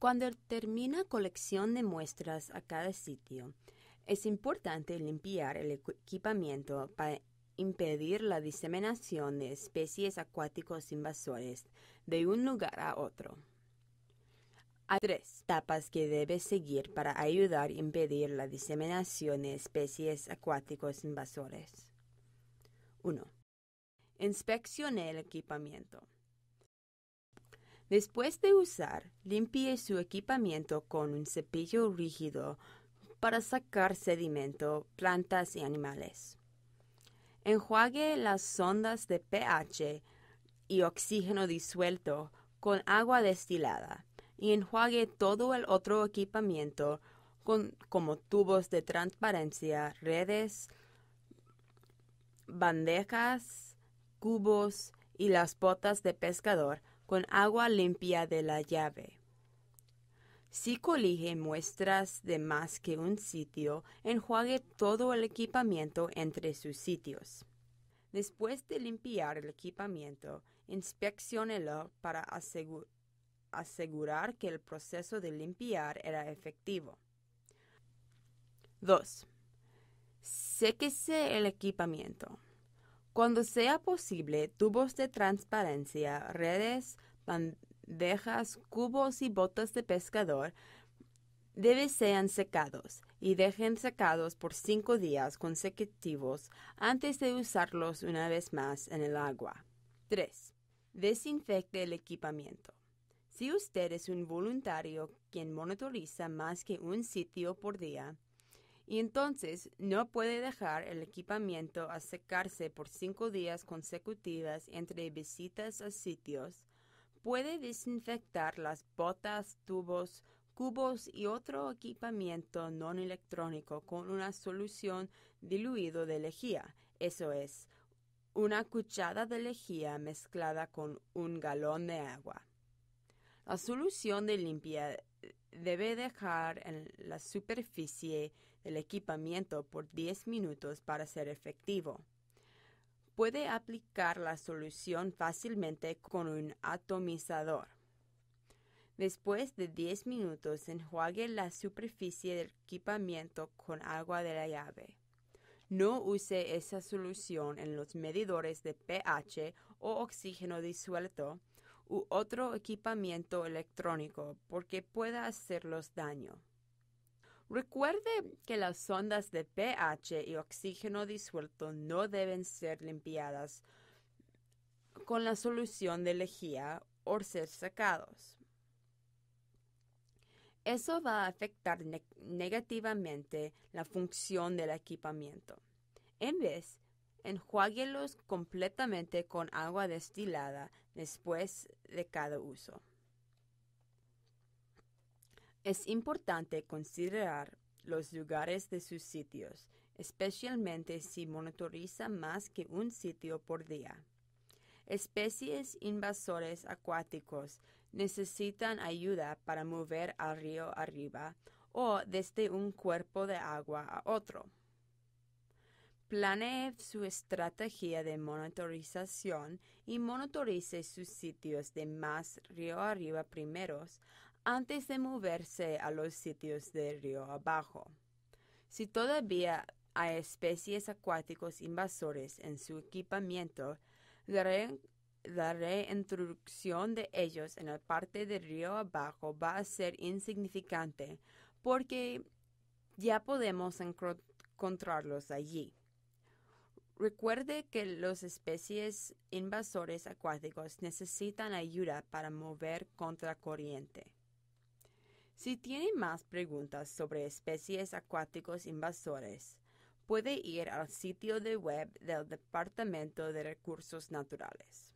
Cuando termina colección de muestras a cada sitio, es importante limpiar el equipamiento para impedir la diseminación de especies acuáticos invasores de un lugar a otro. Hay tres etapas que debes seguir para ayudar a impedir la diseminación de especies acuáticos invasores. 1. Inspeccione el equipamiento. Después de usar, limpie su equipamiento con un cepillo rígido para sacar sedimento, plantas y animales. Enjuague las sondas de pH y oxígeno disuelto con agua destilada y enjuague todo el otro equipamiento con, como tubos de transparencia, redes, bandejas, cubos y las botas de pescador con agua limpia de la llave. Si colige muestras de más que un sitio, enjuague todo el equipamiento entre sus sitios. Después de limpiar el equipamiento, inspecciónelo para asegurar que el proceso de limpiar era efectivo. 2. Séquese el equipamiento. Cuando sea posible, tubos de transparencia, redes, bandejas, cubos y botas de pescador debe sean secados y dejen secados por cinco días consecutivos antes de usarlos una vez más en el agua. 3. Desinfecte el equipamiento. Si usted es un voluntario quien monitoriza más que un sitio por día, y entonces no puede dejar el equipamiento a secarse por cinco días consecutivas entre visitas a sitios, Puede desinfectar las botas, tubos, cubos y otro equipamiento no electrónico con una solución diluido de lejía, eso es, una cuchara de lejía mezclada con un galón de agua. La solución de limpia debe dejar en la superficie del equipamiento por 10 minutos para ser efectivo puede aplicar la solución fácilmente con un atomizador. Después de 10 minutos, enjuague la superficie del equipamiento con agua de la llave. No use esa solución en los medidores de pH o oxígeno disuelto u otro equipamiento electrónico porque pueda hacerlos daño. Recuerde que las sondas de pH y oxígeno disuelto no deben ser limpiadas con la solución de lejía o ser sacados. Eso va a afectar negativamente la función del equipamiento. En vez, enjuáguelos completamente con agua destilada después de cada uso. Es importante considerar los lugares de sus sitios, especialmente si monitoriza más que un sitio por día. Especies invasores acuáticos necesitan ayuda para mover al río arriba o desde un cuerpo de agua a otro. Planee su estrategia de monitorización y monitorice sus sitios de más río arriba primeros antes de moverse a los sitios de río abajo. Si todavía hay especies acuáticos invasores en su equipamiento, la, reintroducción de ellos en la parte de río abajo va a ser insignificante porque ya podemos encontrarlos allí. Recuerde que las especies invasores acuáticos necesitan ayuda para mover contra corriente. Si tiene más preguntas sobre especies acuáticos invasores, puede ir al sitio de web del Departamento de Recursos Naturales.